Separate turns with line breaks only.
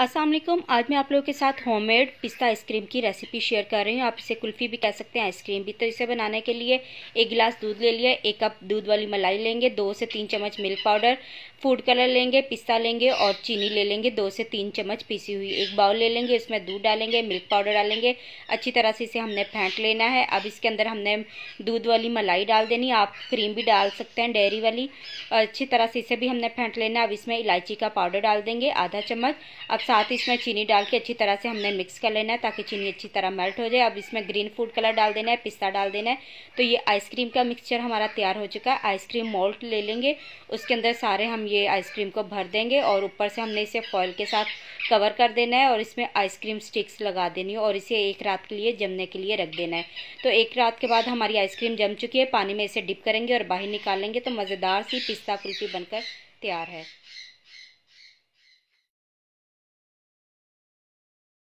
असलम आज मैं आप लोगों के साथ होममेड पिस्ता आइसक्रीम की रेसिपी शेयर कर रही हूँ आप इसे कुल्फ़ी भी कह सकते हैं आइसक्रीम भी तो इसे बनाने के लिए एक गिलास दूध ले लिया एक कप दूध वाली मलाई लेंगे दो से तीन चम्मच मिल्क पाउडर फूड कलर लेंगे पिस्ता लेंगे और चीनी ले लेंगे दो से तीन चम्मच पीसी हुई एक बाउल ले लेंगे उसमें दूध डालेंगे मिल्क पाउडर डालेंगे अच्छी तरह से इसे हमने फेंट लेना है अब इसके अंदर हमने दूध वाली मलाई डाल देनी आप क्रीम भी डाल सकते हैं डेयरी वाली अच्छी तरह से इसे भी हमने फेंट लेना अब इसमें इलायची का पाउडर डाल देंगे आधा चम्मच अब साथ ही इसमें चीनी डाल के अच्छी तरह से हमने मिक्स कर लेना है ताकि चीनी अच्छी तरह मेल्ट हो जाए अब इसमें ग्रीन फूड कलर डाल देना है पिस्ता डाल देना है तो ये आइसक्रीम का मिक्सचर हमारा तैयार हो चुका है आइसक्रीम मोल्ट ले लेंगे उसके अंदर सारे हम ये आइसक्रीम को भर देंगे और ऊपर से हमने इसे फॉइल के साथ कवर कर देना है और इसमें आइसक्रीम स्टिक्स लगा देनी है और इसे एक रात के लिए जमने के लिए रख देना है तो एक रात के बाद हमारी आइसक्रीम जम चुकी है पानी में इसे डिप करेंगे और बाहर निकालेंगे तो मज़ेदार सी पिस्ता कुल्फी बनकर
तैयार है